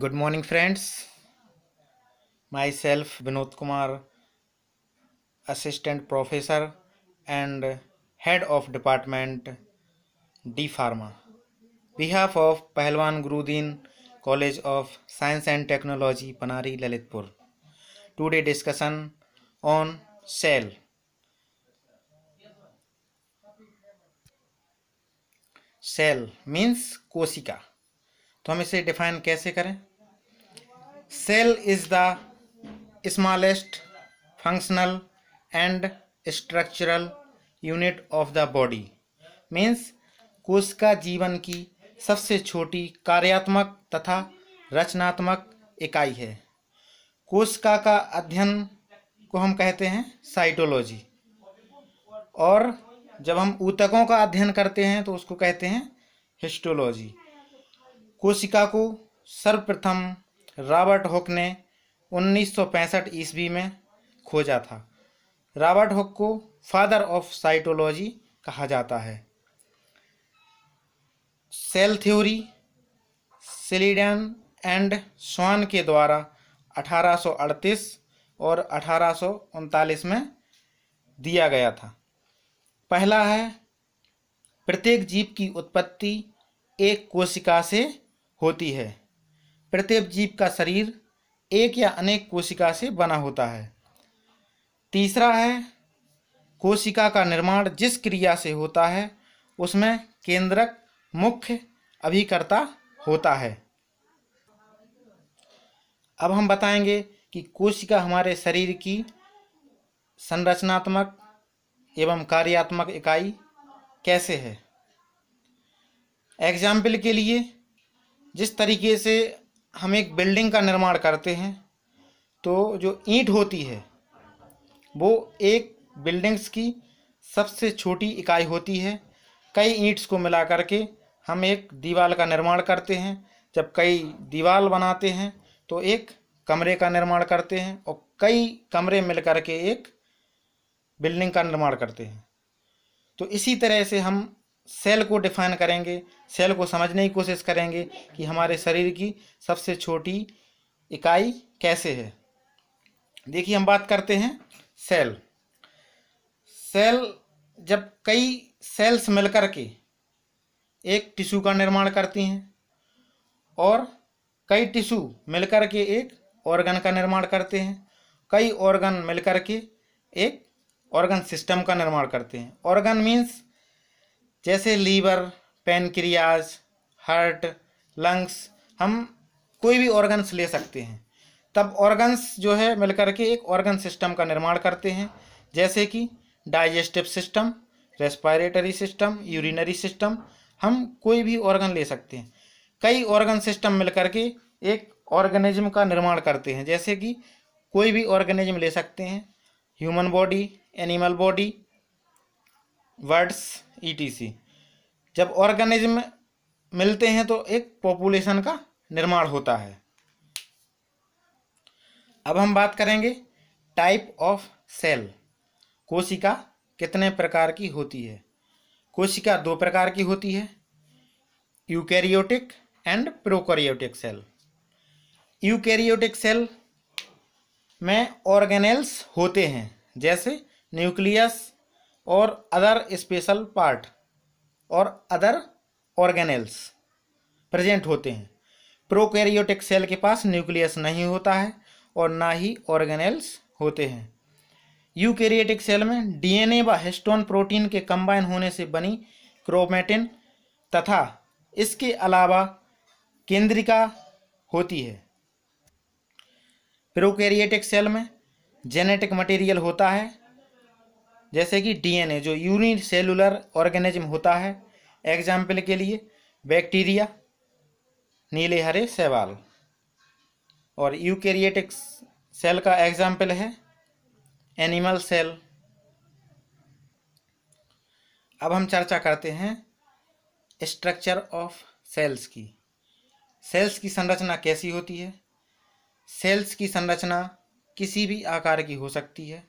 good morning friends myself vinod kumar assistant professor and head of department d pharma behalf of pahlwan gurudin college of science and technology panari lalitpur today discussion on cell cell means kosika. तो हम इसे define कैसे करें cell is the smallest functional and structural unit of the body means कोशिका जीवन की सबसे छोटी कार्यात्मक तथा रचनात्मक इकाई है कोशिका का अध्ययन को हम कहते हैं साइटोलॉजी और जब हम ऊतकों का अध्ययन करते हैं तो उसको कहते हैं हिस्टोलॉजी कोशिका को सर्वप्रथम रॉबर्ट हॉक ने 1965 ईस्वी में खोजा था रॉबर्ट हॉक को फादर ऑफ साइटोलॉजी कहा जाता है cell theory Schleiden and Swann के द्वारा 1838 और अठारह में दिया गया था पहला है प्रत्येक जीव की उत्पत्ति एक कोशिका से होती है प्रत्येक जीव का शरीर एक या अनेक कोशिका से बना होता है तीसरा है कोशिका का निर्माण जिस क्रिया से होता है उसमें केंद्रक मुख्य अभिकर्ता होता है अब हम बताएंगे कि कोशिका हमारे शरीर की संरचनात्मक एवं कार्यात्मक इकाई कैसे है एग्जाम्पल के लिए जिस तरीके से हम एक बिल्डिंग का निर्माण करते हैं तो जो ईंट होती है वो एक बिल्डिंग्स की सबसे छोटी इकाई होती है कई ईंट्स को मिला करके हम एक दीवार का निर्माण करते हैं जब कई दीवार बनाते हैं तो एक कमरे का निर्माण करते हैं और कई कमरे मिल करके एक बिल्डिंग का निर्माण करते हैं तो इसी तरह से हम सेल को डिफाइन करेंगे सेल को समझने की कोशिश करेंगे कि हमारे शरीर की सबसे छोटी इकाई कैसे है देखिए हम बात करते हैं सेल सेल जब कई सेल्स मिलकर के एक टिश्यू का निर्माण करती हैं और कई टिश्यू मिलकर के एक ऑर्गन का निर्माण करते हैं कई ऑर्गन मिलकर के एक ऑर्गन सिस्टम का निर्माण करते हैं ऑर्गन मीन्स जैसे लीवर पेनक्रियाज हार्ट लंग्स हम कोई भी ऑर्गन्स ले सकते हैं तब ऑर्गन्स जो है मिलकर के एक ऑर्गन सिस्टम का निर्माण करते हैं जैसे कि digestive system respiratory system urinary system हम कोई भी ऑर्गन ले सकते हैं कई ऑर्गन सिस्टम मिलकर के एक ऑर्गेनिज्म का निर्माण करते हैं जैसे कि कोई भी ऑर्गेनिज्म ले सकते हैं human body animal body birds etc e जब ऑर्गेनिज्म मिलते हैं तो एक पॉपुलेशन का निर्माण होता है अब हम बात करेंगे टाइप ऑफ सेल कोशिका कितने प्रकार की होती है कोशिका दो प्रकार की होती है eukaryotic and prokaryotic cell eukaryotic cell में ऑर्गेनेल्स होते हैं जैसे न्यूक्लियस और अदर स्पेशल पार्ट और अदर ऑर्गेनल्स प्रेजेंट होते हैं प्रोकैरियोटिक सेल के पास न्यूक्लियस नहीं होता है और ना ही ऑर्गेनल्स होते हैं यूकैरियोटिक सेल में डीएनए व हिस्टोन प्रोटीन के कंबाइन होने से बनी क्रोमेटिन तथा इसके अलावा केंद्रिका होती है प्रोकैरियोटिक सेल में जेनेटिक मटेरियल होता है जैसे कि डीएनए जो यूनिसेलुलर ऑर्गेनिज्म होता है एग्जाम्पल के लिए बैक्टीरिया नीले हरे सेवाल और यूकेरिएटिक सेल का एग्जाम्पल है एनिमल सेल अब हम चर्चा करते हैं स्ट्रक्चर ऑफ सेल्स की सेल्स की संरचना कैसी होती है सेल्स की संरचना किसी भी आकार की हो सकती है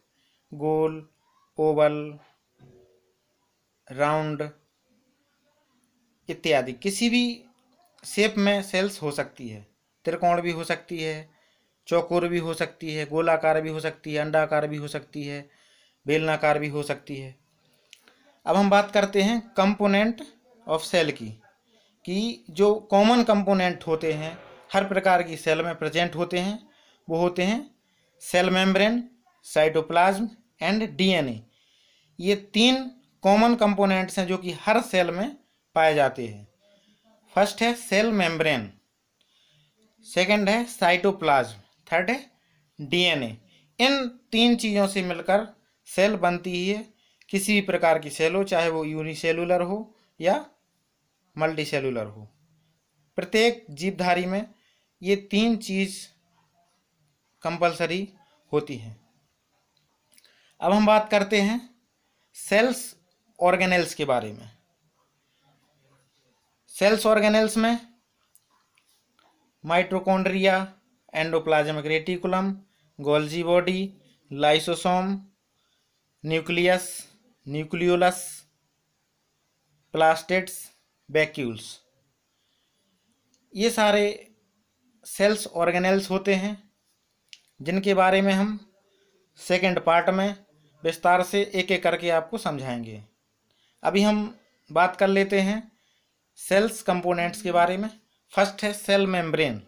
गोल ओवल राउंड इत्यादि किसी भी शेप में सेल्स हो सकती है त्रिकोण भी हो सकती है चौकोर भी हो सकती है गोलाकार भी हो सकती है अंडाकार भी हो सकती है बेलनाकार भी हो सकती है अब हम बात करते हैं कंपोनेंट ऑफ सेल की कि जो कॉमन कंपोनेंट होते हैं हर प्रकार की सेल में प्रेजेंट होते हैं वो होते हैं cell membrane cytoplasm and DNA ये तीन कॉमन कंपोनेंट्स हैं जो कि हर सेल में पाए जाते हैं फर्स्ट है सेल मेम्ब्रेन सेकंड है साइटोप्लाज्म थर्ड है डीएनए इन तीन चीज़ों से मिलकर सेल बनती है किसी भी प्रकार की सेल हो चाहे वो यूनिसेलुलर हो या सेलुलर हो प्रत्येक जीवधारी में ये तीन चीज़ कंपलसरी होती हैं अब हम बात करते हैं सेल्स ऑर्गेनेल्स के बारे में सेल्स ऑर्गेनेल्स में mitochondria endoplasmic reticulum Golgi body lysosome nucleus nucleolus plastids vacuoles ये सारे सेल्स ऑर्गेनेल्स होते हैं जिनके बारे में हम सेकेंड पार्ट में विस्तार से एक एक करके आपको समझाएंगे अभी हम बात कर लेते हैं सेल्स कंपोनेंट्स के बारे में फर्स्ट है सेल मेम्ब्रेन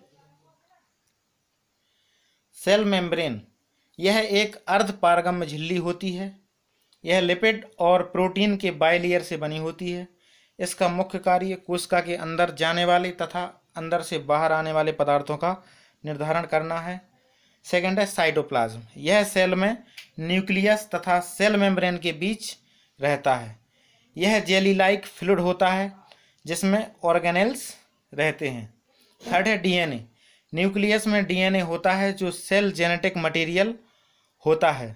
सेल मेम्ब्रेन यह एक अर्ध पारगम्य झिल्ली होती है यह लिपिड और प्रोटीन के बाइलेयर से बनी होती है इसका मुख्य कार्य कोशिका के अंदर जाने वाले तथा अंदर से बाहर आने वाले पदार्थों का निर्धारण करना है सेकेंड है साइटोप्लाज्म यह सेल में न्यूक्लियस तथा सेल मेम्ब्रेन के बीच रहता है यह जेली लाइक फ्लूड होता है जिसमें ऑर्गेनल्स रहते हैं थर्ड है डीएनए न्यूक्लियस में डीएनए होता है जो सेल जेनेटिक मटेरियल होता है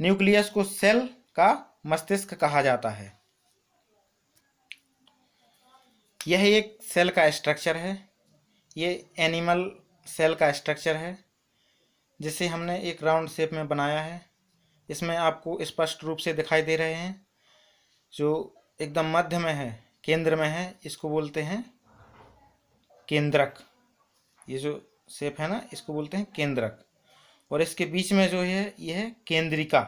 न्यूक्लियस को सेल का मस्तिष्क कहा जाता है यह एक सेल का स्ट्रक्चर है ये एनिमल सेल का स्ट्रक्चर है जिसे हमने एक राउंड शेप में बनाया है इसमें आपको स्पष्ट रूप से दिखाई दे रहे हैं जो एकदम मध्य में है केंद्र में है इसको बोलते हैं केंद्रक ये जो शेप है ना इसको बोलते हैं केंद्रक और इसके बीच में जो है ये है केंद्रिका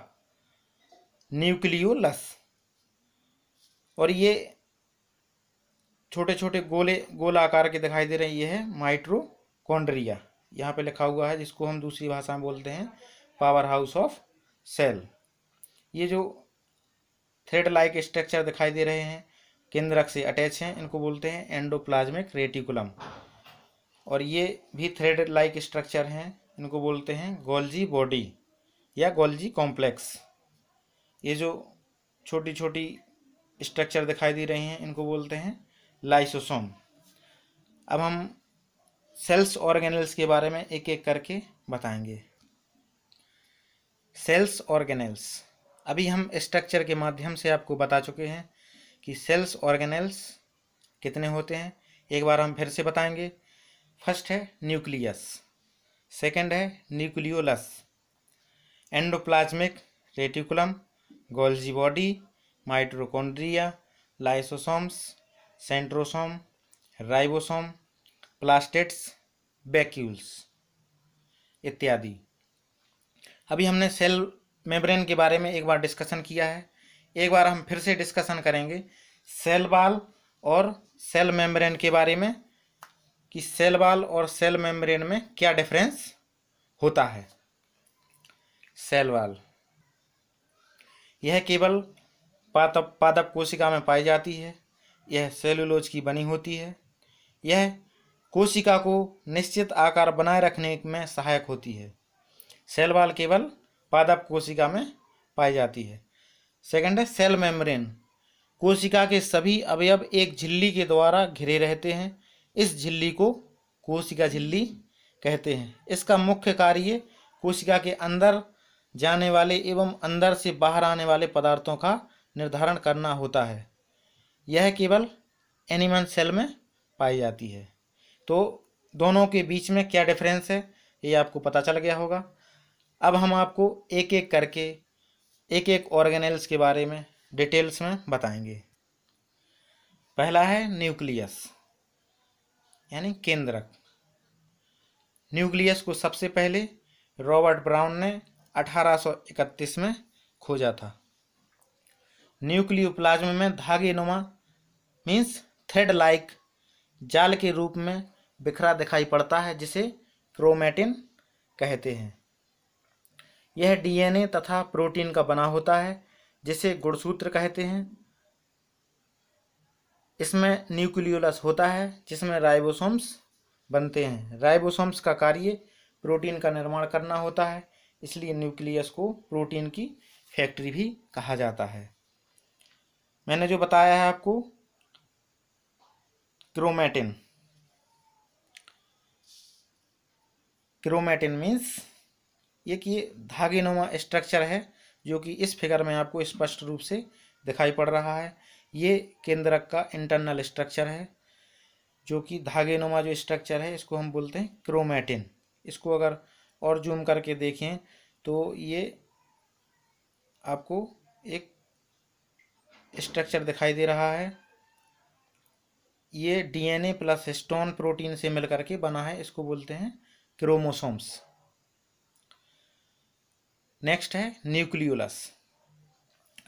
न्यूक्लियोलस और ये छोटे छोटे गोले गोला आकार के दिखाई दे रहे हैं ये है माइट्रोकॉन्ड्रिया यहाँ पे लिखा हुआ है जिसको हम दूसरी भाषा में बोलते हैं पावर हाउस ऑफ सेल ये जो थ्रेड लाइक स्ट्रक्चर दिखाई दे रहे हैं केंद्रक से अटैच हैं इनको बोलते हैं एंडोप्लाज्मिक रेटिकुलम और ये भी थ्रेड लाइक स्ट्रक्चर हैं इनको बोलते हैं गोल्जी बॉडी या गोल्जी कॉम्प्लेक्स ये जो छोटी छोटी स्ट्रक्चर दिखाई दे रही हैं इनको बोलते हैं लाइसोसोम अब हम सेल्स ऑर्गेनल्स के बारे में एक एक करके बताएंगे सेल्स ऑर्गेनल्स अभी हम स्ट्रक्चर के माध्यम से आपको बता चुके हैं कि सेल्स ऑर्गेनल्स कितने होते हैं एक बार हम फिर से बताएंगे फर्स्ट है न्यूक्लियस सेकंड है nucleolus endoplasmic reticulum Golgi body mitochondria lysosomes centrosome ribosome plastids vacuoles इत्यादि अभी हमने सेल मेम्ब्रेन के बारे में एक बार डिस्कशन किया है एक बार हम फिर से डिस्कशन करेंगे सेल बाल और सेल मेम्ब्रेन के बारे में कि सेल बाल और सेल मेम्ब्रेन में क्या डिफरेंस होता है सेल बाल यह केवल पादप पादप कोशिका में पाई जाती है यह सेलुलोज की बनी होती है यह कोशिका को निश्चित आकार बनाए रखने में सहायक होती है सेल केवल पादप कोशिका में पाई जाती है सेकंड है सेल मेम्ब्रेन कोशिका के सभी अवयव एक झिल्ली के द्वारा घिरे रहते हैं इस झिल्ली को कोशिका झिल्ली कहते हैं इसका मुख्य कार्य कोशिका के अंदर जाने वाले एवं अंदर से बाहर आने वाले पदार्थों का निर्धारण करना होता है यह केवल एनिमल सेल में पाई जाती है तो दोनों के बीच में क्या डिफरेंस है ये आपको पता चल गया होगा अब हम आपको एक एक करके एक एक ऑर्गेनल्स के बारे में डिटेल्स में बताएंगे पहला है न्यूक्लियस यानी केंद्रक न्यूक्लियस को सबसे पहले रॉबर्ट ब्राउन ने 1831 में खोजा था न्यूक्लियोप्लाज्म में धागे नुमा मीन्स थ्रेड लाइक जाल के रूप में बिखरा दिखाई पड़ता है जिसे क्रोमेटिन कहते हैं यह डीएनए तथा प्रोटीन का बना होता है जिसे गुणसूत्र कहते हैं इसमें न्यूक्लियोलस होता है जिसमें राइबोसोम्स बनते हैं राइबोसोम्स का कार्य प्रोटीन का निर्माण करना होता है इसलिए न्यूक्लियस को प्रोटीन की फैक्ट्री भी कहा जाता है मैंने जो बताया है आपको क्रोमैटिन क्रोमैटिन मीन्स एक ये धागेनुमा स्ट्रक्चर है जो कि इस फिगर में आपको स्पष्ट रूप से दिखाई पड़ रहा है ये केंद्रक का इंटरनल स्ट्रक्चर है जो कि धागेनुमा जो स्ट्रक्चर है इसको हम बोलते हैं क्रोमैटिन इसको अगर और जूम करके देखें तो ये आपको एक स्ट्रक्चर दिखाई दे रहा है ये डीएनए प्लस स्टोन प्रोटीन से मिलकर के बना है इसको बोलते हैं क्रोमोसोम्स नेक्स्ट है न्यूक्लियोलस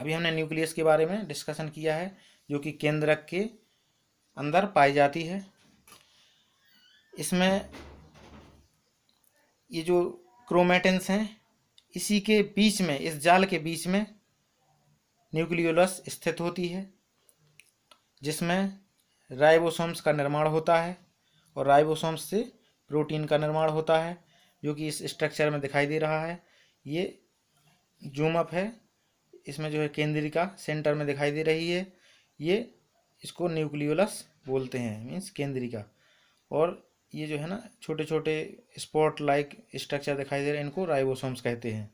अभी हमने न्यूक्लियस के बारे में डिस्कशन किया है जो कि केंद्रक के अंदर पाई जाती है इसमें ये जो क्रोमेटेंस हैं इसी के बीच में इस जाल के बीच में न्यूक्लियोलस स्थित होती है जिसमें राइबोसोम्स का निर्माण होता है और राइबोसोम्स से प्रोटीन का निर्माण होता है जो कि इस स्ट्रक्चर में दिखाई दे रहा है ये जूम अप है इसमें जो है केंद्रिका सेंटर में दिखाई दे रही है ये इसको न्यूक्लियोलस बोलते हैं मीन्स केंद्रिका और ये जो है ना छोटे छोटे स्पॉट लाइक स्ट्रक्चर दिखाई दे रहे हैं इनको राइबोसोम्स कहते हैं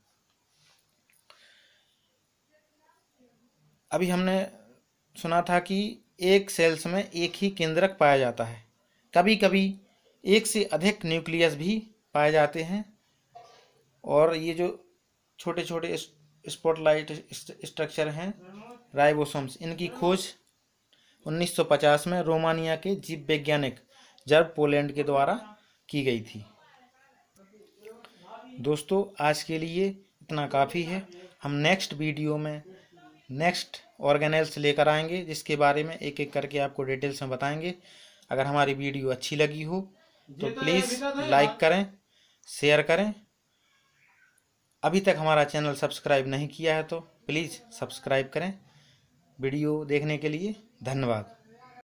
अभी हमने सुना था कि एक सेल्स में एक ही केंद्रक पाया जाता है कभी कभी एक से अधिक न्यूक्लियस भी पाए जाते हैं और ये जो छोटे छोटे स्पॉटलाइट स्ट्रक्चर हैं राइबोसोम्स इनकी खोज 1950 में रोमानिया के जीव वैज्ञानिक जर्ब पोलैंड के द्वारा की गई थी दोस्तों आज के लिए इतना काफ़ी है हम नेक्स्ट वीडियो में नेक्स्ट ऑर्गेनेल्स लेकर आएंगे जिसके बारे में एक एक करके आपको डिटेल्स में बताएंगे अगर हमारी वीडियो अच्छी लगी हो तो प्लीज़ लाइक करें शेयर करें अभी तक हमारा चैनल सब्सक्राइब नहीं किया है तो प्लीज़ सब्सक्राइब करें वीडियो देखने के लिए धन्यवाद